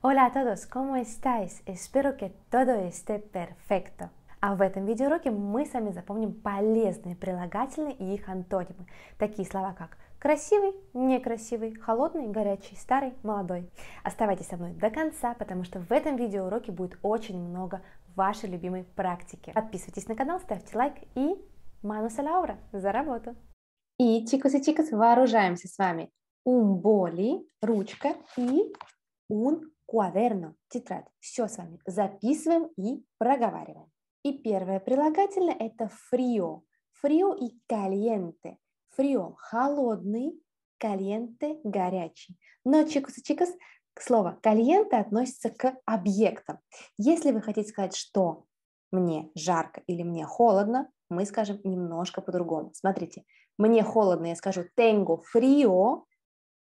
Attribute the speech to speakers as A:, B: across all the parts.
A: Hola a todos, ¿cómo estáis? Espero que todo esté perfecto. А в этом видеоуроке мы с вами запомним полезные прилагательные и их антонимы. Такие слова как красивый, некрасивый, холодный, горячий, старый, молодой. Оставайтесь со мной до конца, потому что в этом видеоуроке будет очень много вашей любимой практики. Подписывайтесь на канал, ставьте лайк и Мануса Лаура за работу! И чикус и чикус вооружаемся с вами. Умболи, ручка и ун Куаверно, тетрадь. Все с вами записываем и проговариваем. И первое прилагательное – это фрио. Фрио и кальенте. Фрио – холодный, кальенте – горячий. Но чикус-чикус слово кальенте относится к объектам. Если вы хотите сказать, что мне жарко или мне холодно, мы скажем немножко по-другому. Смотрите, мне холодно, я скажу tengo frío,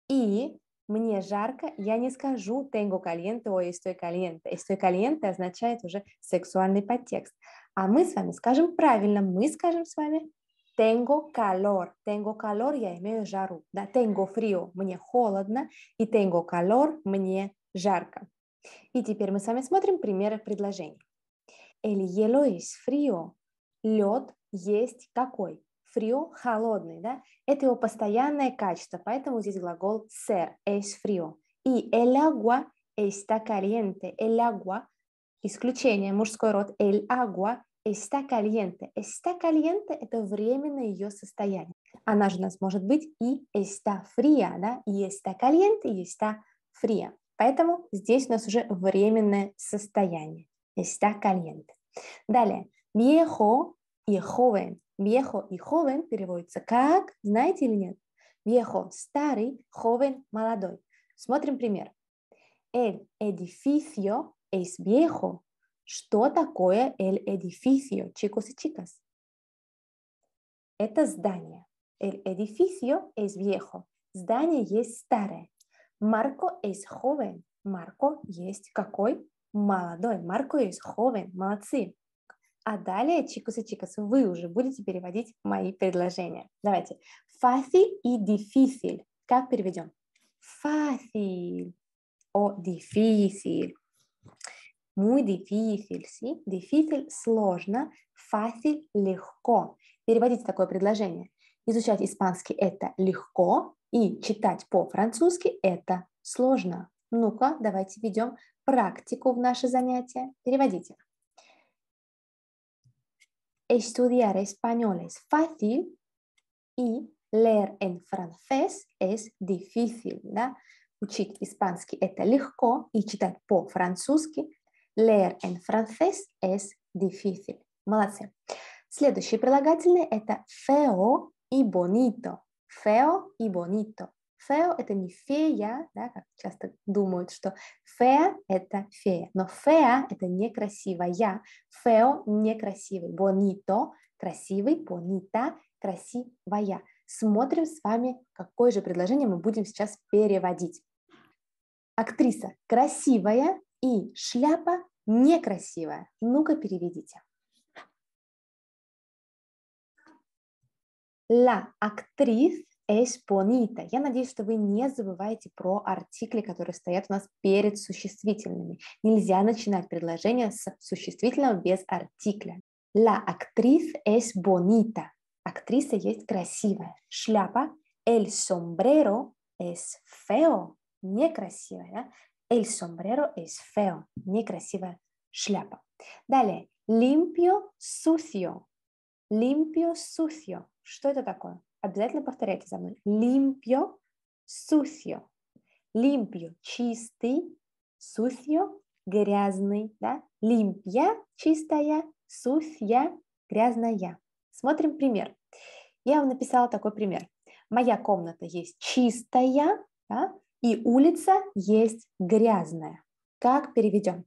A: и мне жарко, я не скажу tengo caliente o estoy caliente. Estoy caliente означает уже сексуальный подтекст. А мы с вами скажем правильно, мы скажем с вами tengo calor. Tengo calor я имею жару. Да, tengo frío мне холодно и tengo calor мне жарко. И теперь мы с вами смотрим примеры предложений. El hielo es frío. Лед есть какой? Фрио – холодный, да? Это его постоянное качество, поэтому здесь глагол ser – es frío. И el agua está caliente. El agua – исключение, мужской род. El agua está caliente. Está caliente – это временное ее состояние. Она же у нас может быть и está fría, да? И está caliente, и está fría. Поэтому здесь у нас уже временное состояние. Está caliente. Далее. Viejo и joven. Вьехо и ховен переводится как, знаете или нет? Вьехо – старый, ховен – молодой. Смотрим пример. El edificio es viejo. Что такое el edificio, chicos y chicas? Это здание. El edificio es viejo. Здание есть старое. Marco es joven. Марко есть какой? Молодой. Марко es joven. Молодцы. А далее, чикусы чикусы, вы уже будете переводить мои предложения. Давайте. Фаси и дифисиль. Как переведем? Фаси о дифисиль. Muy difícil, sí? Difícil – сложно, fácil – легко. Переводите такое предложение. Изучать испанский – это легко, и читать по-французски – это сложно. Ну-ка, давайте ведем практику в наше занятие. Переводите estudiar español es fácil y leer en francés es difícil. Да? Учить испанский это легко и читать по-французски. Leer en francés es difícil. Молодцы. Следующие прилагательные это feo и bonito. Feo и bonito фео это не фея, да, как часто думают, что фея это фея, но фея это некрасивая, фео некрасивый, бонито красивый, бонита красивая. Смотрим с вами, какое же предложение мы будем сейчас переводить. Актриса красивая и шляпа некрасивая. Ну-ка переведите. La actriz es bonita. Я надеюсь, что вы не забываете про артикли, которые стоят у нас перед существительными. Нельзя начинать предложение с существительного без артикля. La actriz es bonita. Актриса есть красивая. Шляпа. El sombrero es feo. Некрасивая. El sombrero es feo. Некрасивая шляпа. Далее. Limpio, sucio. Limpio, sucio. Что это такое? Обязательно повторяйте за мной. Limpio, sucio. Limpio – чистый, sucio – грязный. Да? Limpia – чистая, sucia – грязная. Смотрим пример. Я вам написала такой пример. Моя комната есть чистая, да? и улица есть грязная. Как переведем?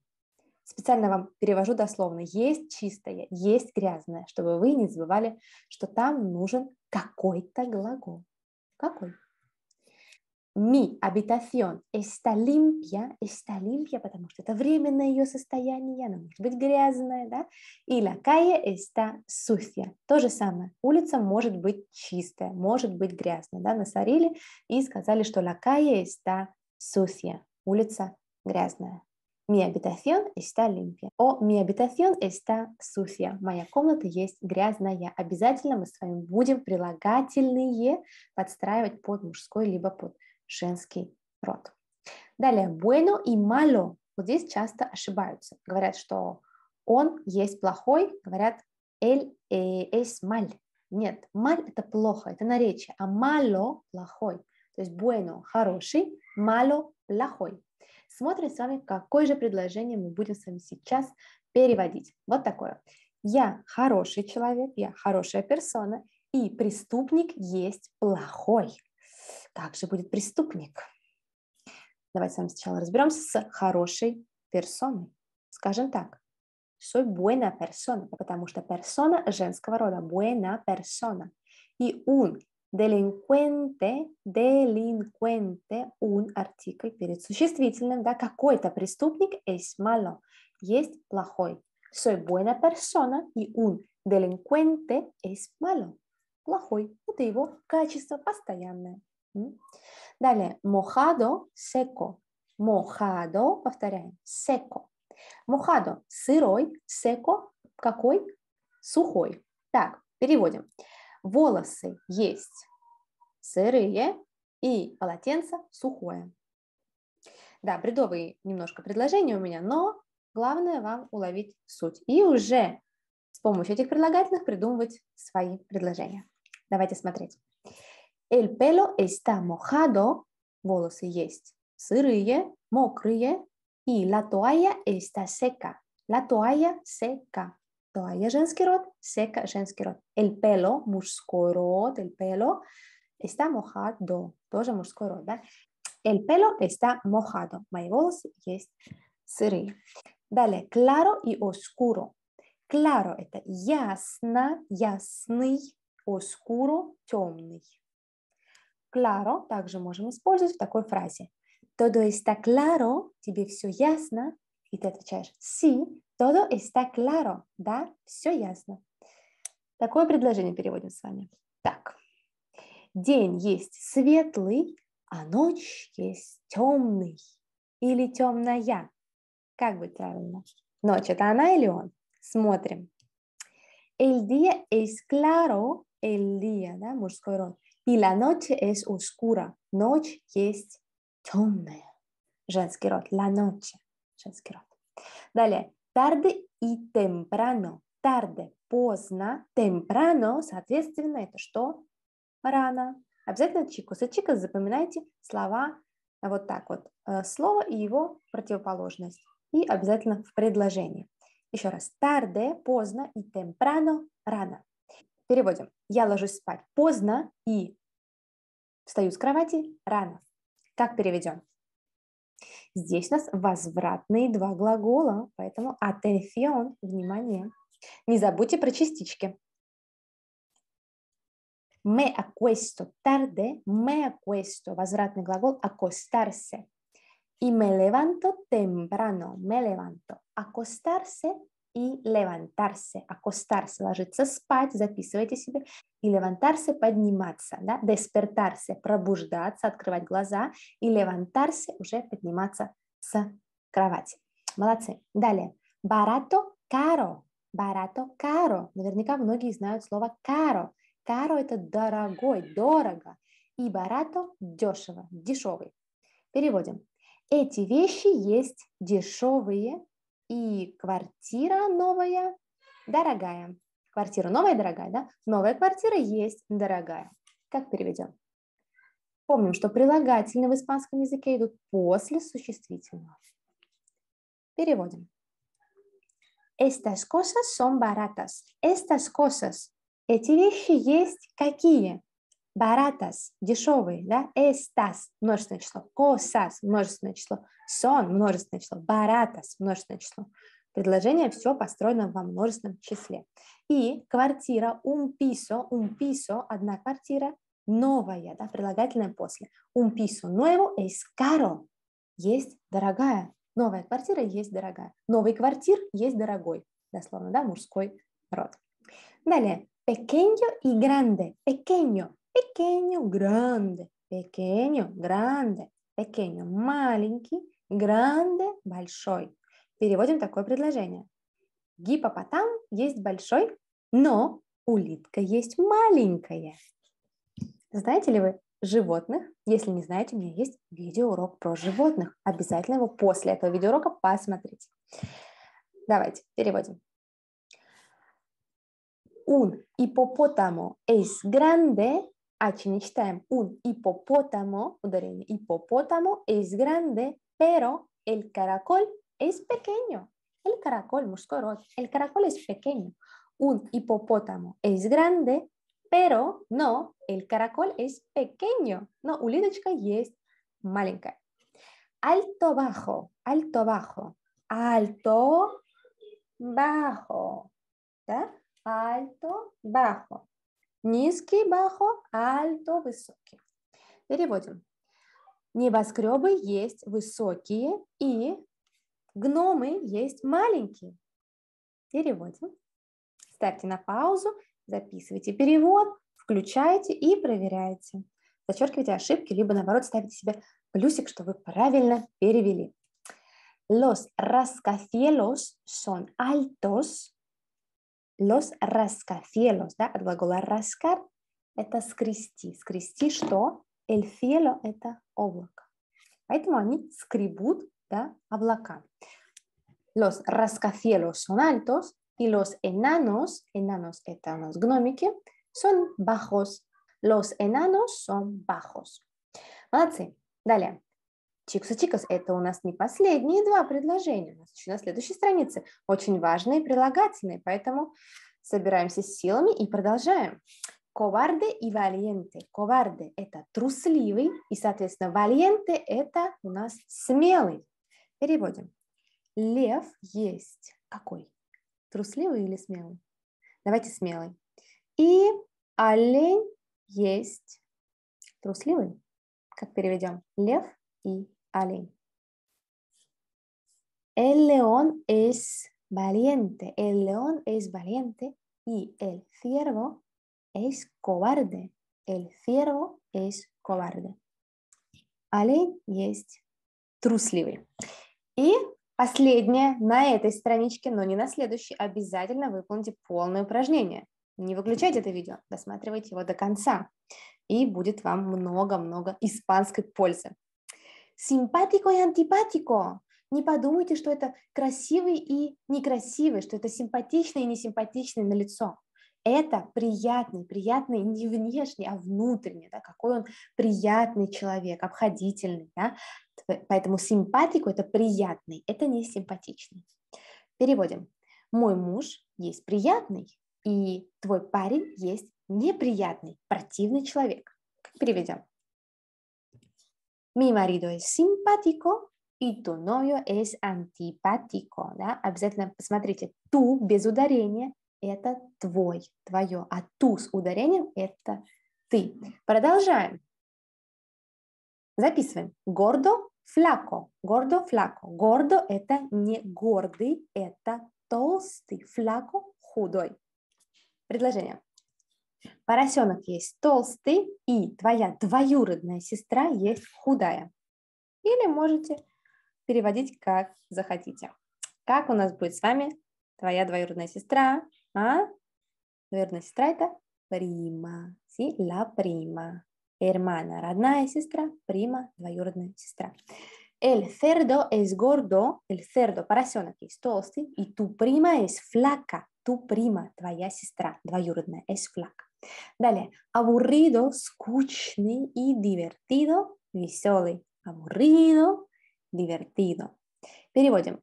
A: Специально вам перевожу дословно. Есть чистое, есть грязное, чтобы вы не забывали, что там нужен какой-то глагол. Какой? Mi habitación está limpia, está limpia, потому что это временное ее состояние, она может быть грязная, да? И la calle está sucia. То же самое. Улица может быть чистая, может быть грязная, да? Насорили и сказали, что la calle está sucia. Улица грязная. Mi habitación está limpia. О mi habitación está sucia. Моя комната есть грязная. Обязательно мы с вами будем прилагательные подстраивать под мужской либо под женский род. Далее, bueno и malo. Вот здесь часто ошибаются. Говорят, что он есть плохой, говорят эль es mal. Нет, mal это плохо, это наречие, а malo плохой. То есть bueno хороший, malo плохой смотрим с вами, какое же предложение мы будем с вами сейчас переводить. Вот такое. Я хороший человек, я хорошая персона, и преступник есть плохой. Как же будет преступник? Давайте с вами сначала разберемся с хорошей персоной. Скажем так. Soy buena persona, потому что персона женского рода, buena persona. И он делинквенте, delincuente, un артикль перед существительным, да, какой-то преступник es malo, есть плохой. Soy buena persona и un delincuente es malo, плохой. Это его качество постоянное. Далее, mojado, seco. Mojado, повторяем, seco. Mojado, сырой, seco, какой? Сухой. Так, переводим. Волосы есть сырые и полотенце сухое. Да, бредовые немножко предложения у меня, но главное вам уловить суть и уже с помощью этих предлагательных придумывать свои предложения. Давайте смотреть. El pelo está mojado. Волосы есть сырые, мокрые. И la toalla está seca. La toalla seca я женский род, сека женский род. El pelo, мужской род, el pelo está mojado, тоже мужской род, да? El pelo está mojado, мои волосы есть сырые. Далее, claro и oscuro. Claro – это ясно, ясный, oscuro – темный. Claro также можем использовать в такой фразе. Todo está claro, тебе все ясно, и ты отвечаешь си. Todo está claro, да, все ясно. Такое предложение переводим с вами. Так, день есть светлый, а ночь есть темный или темная. Как быть правильно? Ночь это она или он? Смотрим. El día es claro, el día, да, мужской род. И la noche es oscura. Ночь есть темная. Женский род. La noche. Женский род. Далее. Tarde и temprano. Tarde – поздно. Temprano, соответственно, это что? Рано. Обязательно чикус и чикас запоминайте слова э, вот так вот. Э, слово и его противоположность. И обязательно в предложении. Еще раз. Tarde – поздно и temprano – рано. Переводим. Я ложусь спать поздно и встаю с кровати рано. Как переведем? Здесь у нас возвратные два глагола, поэтому atención, внимание. Не забудьте про частички. Me acuesto tarde, me acuesto, возвратный глагол acostarse. И me levanto temprano, me levanto. Acostarse и левантарсе, акостарсе, ложиться спать, записывайте себе, и левантарсе, подниматься, да, деспертарсе, пробуждаться, открывать глаза, и левантарсе, уже подниматься с кровати. Молодцы. Далее. Барато каро. Барато каро. Наверняка многие знают слово каро. Каро – это дорогой, дорого. И барато – дешево, дешевый. Переводим. Эти вещи есть дешевые, и квартира новая, дорогая. Квартира новая, дорогая, да? Новая квартира есть дорогая. Как переведем? Помним, что прилагательные в испанском языке идут после существительного. Переводим. Estas cosas son baratas. Estas cosas. Эти вещи есть какие? баратас дешевый, да, эстас множественное число, cosas, множественное число, сон множественное число, баратас множественное число. Предложение все построено во множественном числе. И квартира, умписо умписо одна квартира, новая, да, прилагательное после. умписо piso эскаро есть дорогая. Новая квартира есть дорогая. Новый квартир есть дорогой. Дословно, да, мужской род. Далее. Pequeño и grande. Pequeño Pequeño, grande, pequeño, grande, pequeño, маленький, grande, большой. Переводим такое предложение. Гипопотам есть большой, но улитка есть маленькая. Знаете ли вы животных? Если не знаете, у меня есть видеоурок про животных. Обязательно его после этого видеоурока посмотрите. Давайте переводим. Un hipopótamo es grande un hipopótamo, hipopótamo es grande, pero el caracol es pequeño. El caracol, muscorot, el caracol es pequeño. Un hipopótamo es grande, pero no, el caracol es pequeño. No, y es malenka. Alto, bajo, alto, bajo, alto, bajo. Alto, bajo. Низкий, бахо, альто, высокий. Переводим. Небоскребы есть высокие и гномы есть маленькие. Переводим. Ставьте на паузу, записывайте перевод, включайте и проверяйте. Зачеркивайте ошибки, либо наоборот ставите себе плюсик, что вы правильно перевели. Los rascacielos son altos Los rascacielos, да, от глагола раскар это скрести. Скрести что? El cielo – это облако. Поэтому они скребут да, облака. Los rascacielos son altos y los enanos, enanos – это unos гномики, son bajos. Los enanos son bajos. Молодцы. Далее. Чиксу-чикас – это у нас не последние два предложения, у нас еще на следующей странице. Очень важные прилагательные, поэтому собираемся с силами и продолжаем. Коварде и вальенте. Коварде – это трусливый, и, соответственно, вальенте – это у нас смелый. Переводим. Лев есть какой? Трусливый или смелый? Давайте смелый. И олень есть трусливый. Как переведем? Лев и Allen. El león es valiente, el león es valiente y el ciervo es cobarde. El ciervo es cobarde. Олень есть трусливый. И последнее на этой страничке, но не на следующей, обязательно выполните полное упражнение. Не выключайте это видео, досматривайте его до конца. И будет вам много-много испанской пользы. Симпатико и антипатико. Не подумайте, что это красивый и некрасивый, что это симпатичный и несимпатичный на лицо. Это приятный, приятный не внешний, а внутренний, да, какой он приятный человек, обходительный. Да? Поэтому симпатику – это приятный, это не симпатичный. Переводим. Мой муж есть приятный, и твой парень есть неприятный, противный человек. переведем? Mi marido es симпатико, и tu novio es антипатико. Да? Обязательно посмотрите, ту без ударения – это твой, твое, а ту с ударением – это ты. Продолжаем. Записываем. Гордо, флако. Гордо, флако. Гордо – это не гордый, это толстый. Флако худой. Предложение поросенок есть толстый, и твоя двоюродная сестра есть худая. Или можете переводить как захотите. Как у нас будет с вами твоя двоюродная сестра? А? Двоюродная сестра это прима. Си ла прима. Hermana, родная сестра, прима, двоюродная сестра. El cerdo es gordo, el cerdo, поросенок есть толстый, и tu prima es flaca, tu prima, твоя сестра, двоюродная, es flaca. Далее. Aburrido, скучный и divertido, веселый. Aburrido, divertido. Переводим.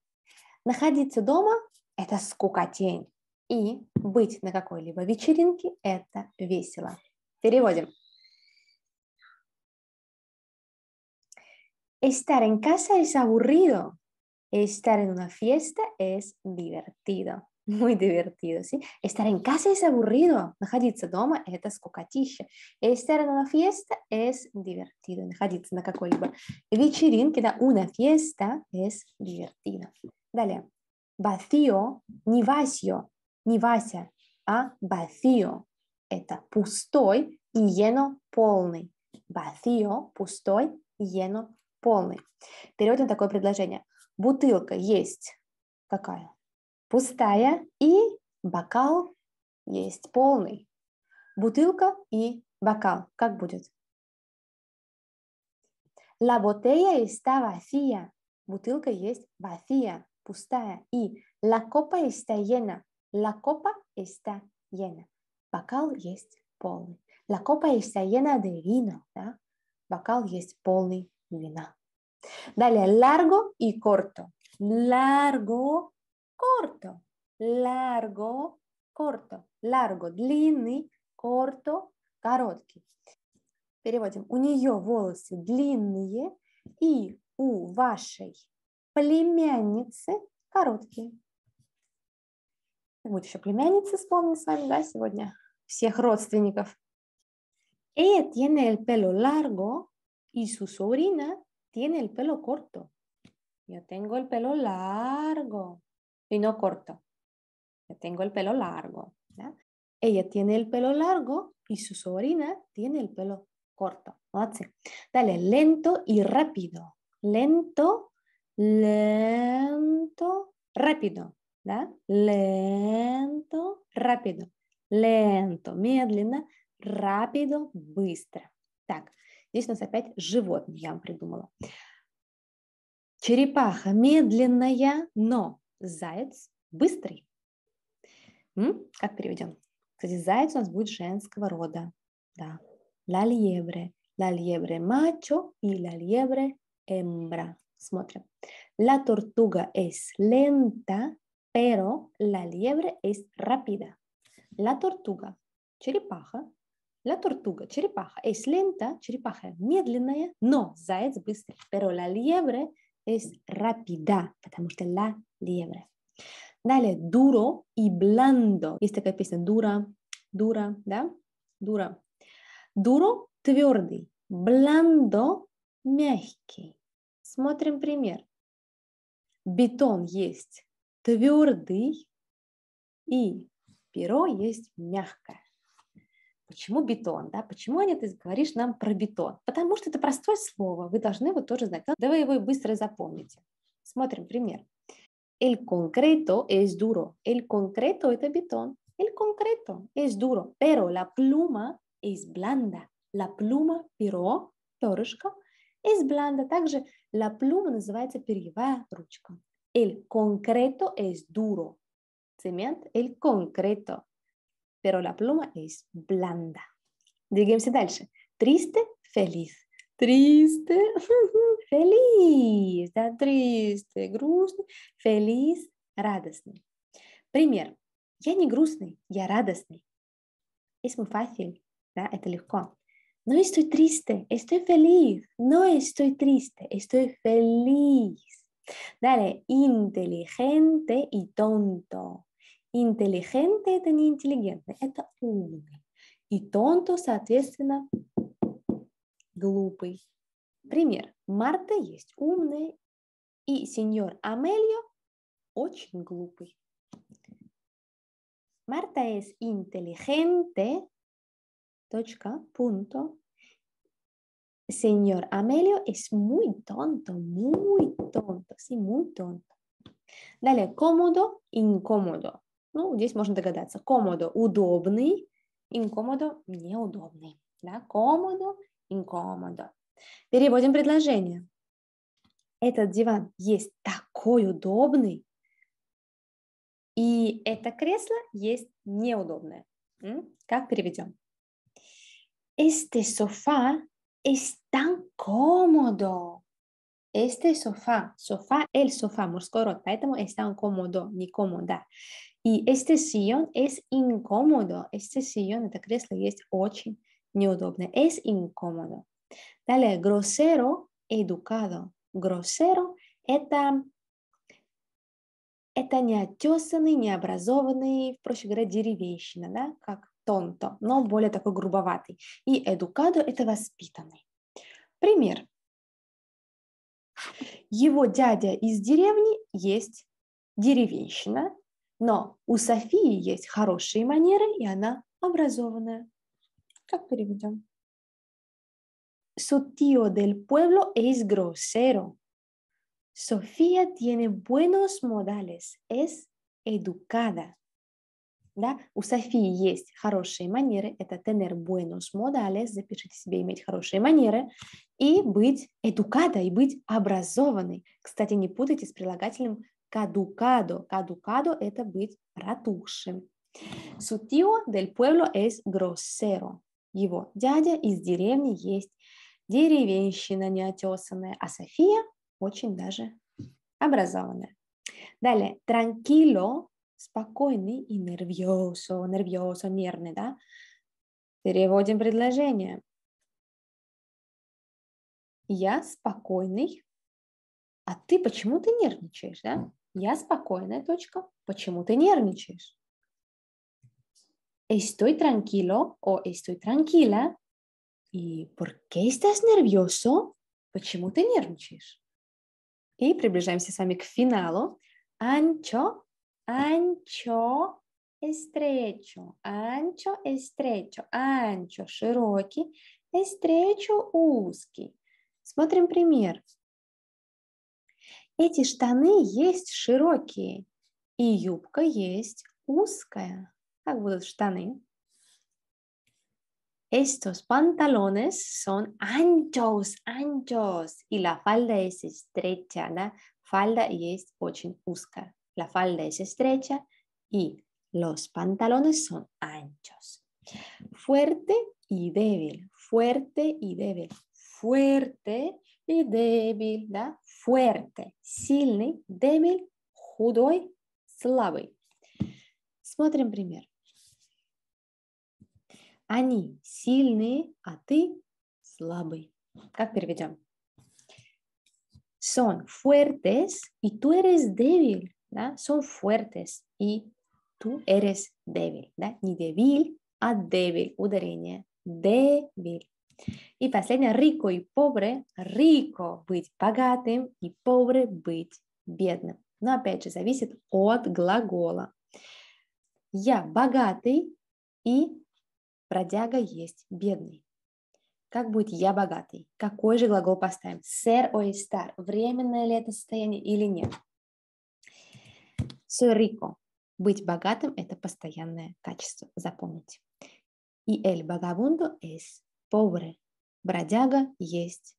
A: Находиться дома – это скукотень. И быть на какой-либо вечеринке – это весело. Переводим. Estar en casa es aburrido. Estar en una fiesta es divertido muy divertido, ¿sí? Estar en casa es aburrido, находиться дома – это скукотища. Estar en una fiesta es divertido, находиться на какой-либо вечеринке, да, una fiesta es divertido. Далее, vacío, не vacío, не Вася, а vacío – это пустой и lleno полный. Vacío – пустой и lleno полный. Переводим такое предложение. Бутылка есть какая? пустая и бокал есть полный. Бутылка y бокал. Как будет? La botella está vacía. Бутылка es vacía, пустая. y la copa está llena. La copa está llena. Бокал es полный. La copa está llena de vino. Да? Бокал есть полный вина. Далее, largo y corto. Largo corto, largo, corto, largo, длинный, корто, короткий. Переводим. У нее волосы длинные и у вашей племянницы короткие. Будет еще племянницы вспомним с вами, да, сегодня всех родственников. Ella tiene el pelo largo y su sobrina tiene el pelo corto. Yo tengo el pelo largo. y no corto. Yo tengo el pelo largo. Ella tiene el pelo largo y su sobrina tiene el pelo corto. Dale, lento y rápido. Lento, lento, rápido. Lento, rápido. lento. медленно, rápido, быстро. Так, здесь у нас опять животные я вам придумала. Черепаха медленная, но Заяц быстрый. М? Как переведем? Кстати, заяц у нас будет женского рода. Да. La liebre. La liebre macho и la liebre hembra. Смотрим. La tortuga es lenta, pero la liebre es rápida. La tortuga – черепаха. La tortuga – черепаха. Es lenta – черепаха медленная, но заяц быстрый. Pero la liebre – es rápida, потому что la liebre. Далее, duro и blando. Есть такая песня «Дура», «Дура», да? «Дура». Duro – твердый, blando – мягкий. Смотрим пример. Бетон есть твердый и перо есть мягкое. Почему бетон? Да? Почему, Аня, ты говоришь нам про бетон? Потому что это простое слово, вы должны его тоже знать. давай его быстро запомните. Смотрим пример. El concreto es duro. El concreto это бетон. El concreto es duro. Pero la pluma es blanda. La pluma – перо, перышко. Es blanda. Также la pluma называется перьевая ручка. El concreto es duro. Цемент – el concreto. pero la pluma es blanda. de дальше. Triste, feliz. Triste, feliz. triste, грустный, feliz, радостный. Пример. Я не грустный, я радостный. Es muy fácil, да, este No estoy triste, estoy feliz. No estoy triste, estoy feliz. Dale, inteligente y tonto. Интеллигенты – это не интеллигентный, это умный. И тонто, соответственно, глупый. Пример. Марта есть умная, и сеньор Амельо очень глупый. Марта es inteligente, точка, punto. Сеньор Amelio es muy tonto, muy tonto, sí, muy tonto. Далее, cómodo, incómodo. Ну, здесь можно догадаться. Комодо – удобный, инкомодо – неудобный. Да, комодо, инкомодо. Переводим предложение. Этот диван есть такой удобный, и это кресло есть неудобное. Как переведем? Este sofá es tan cómodo. Este sofá, sofá, el sofá, мужской поэтому es tan cómodo, не cómoda. И este sillón es incómodo. Este sillón, это кресло, есть очень неудобно. Es incómodo. Далее, grosero, educado. Grosero – это, это неотесанный, необразованный, проще говоря, деревенщина, да, как тонто, но более такой грубоватый. И educado – это воспитанный. Пример. Его дядя из деревни есть деревенщина, но у Софии есть хорошие манеры, и она образованная. Как переведем? Su tío del pueblo es grosero. Sofía tiene buenos modales, es educada да, у Софии есть хорошие манеры, это tener buenos modales, запишите себе иметь хорошие манеры, и быть educada, и быть образованной. Кстати, не путайте с прилагательным caducado. Caducado – это быть протухшим. Su tío del pueblo es grosero. Его дядя из деревни есть деревенщина неотесанная, а София очень даже образованная. Далее, tranquilo спокойный и нервиосо, нервиосо, нервный, да? Переводим предложение. Я спокойный, а ты почему ты нервничаешь, да? Я спокойная, точка, почему ты нервничаешь? Estoy tranquilo o estoy tranquila. И ¿por qué estás nervioso? Почему ты нервничаешь? И приближаемся с вами к финалу. Анчо Ancho, estrecho. Ancho, estrecho. Ancho, широкий. Estrecho, узкий. Смотрим пример. Эти штаны есть широкие, и юбка есть узкая. Как будут штаны? Estos pantalones son anchos, anchos. И la falda es estrecha, да? Falda есть очень узкая. la falda es estrecha y los pantalones son anchos. Fuerte y débil, fuerte y débil, fuerte y débil, Fuerte, сильный, débil, худой, слабый. Смотрим пример. Они сильные, а ты слабый. Как Son fuertes y tú eres débil. ¿da? son fuertes и tú eres débil. Да? Не débil, а débil. Ударение. Débil. И последнее, рико и pobre. рико быть богатым и pobre быть бедным. Но опять же, зависит от глагола. Я богатый и бродяга есть бедный. Как будет я богатый? Какой же глагол поставим? Ser o estar. Временное ли это состояние или нет? Soy rico. Быть богатым – это постоянное качество, запомните. И el vagabundo es pobre. Бродяга есть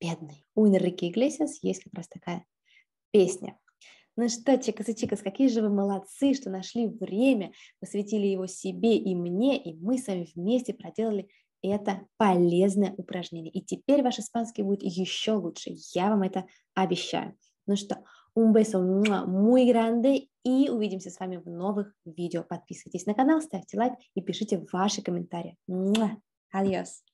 A: бедный. У Энрике Иглесиас есть как раз такая песня. Ну что, чикас-чикас, какие же вы молодцы, что нашли время, посвятили его себе и мне, и мы с вами вместе проделали это полезное упражнение. И теперь ваш испанский будет еще лучше. Я вам это обещаю. Ну что, Un beso muy grande и увидимся с вами в новых видео. Подписывайтесь на канал, ставьте лайк и пишите ваши комментарии. Адьос!